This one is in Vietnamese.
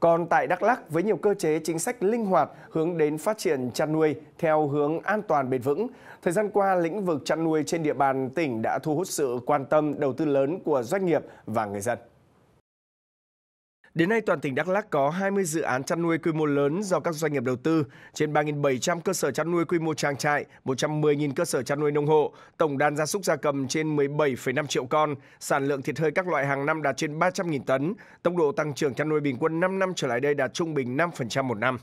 Còn tại Đắk Lắk, với nhiều cơ chế chính sách linh hoạt hướng đến phát triển chăn nuôi theo hướng an toàn bền vững, thời gian qua lĩnh vực chăn nuôi trên địa bàn tỉnh đã thu hút sự quan tâm đầu tư lớn của doanh nghiệp và người dân. Đến nay, toàn tỉnh Đắk Lắk có 20 dự án chăn nuôi quy mô lớn do các doanh nghiệp đầu tư, trên 3.700 cơ sở chăn nuôi quy mô trang trại, 110.000 cơ sở chăn nuôi nông hộ, tổng đàn gia súc gia cầm trên 17,5 triệu con, sản lượng thịt hơi các loại hàng năm đạt trên 300.000 tấn, tốc độ tăng trưởng chăn nuôi bình quân 5 năm trở lại đây đạt trung bình 5% một năm.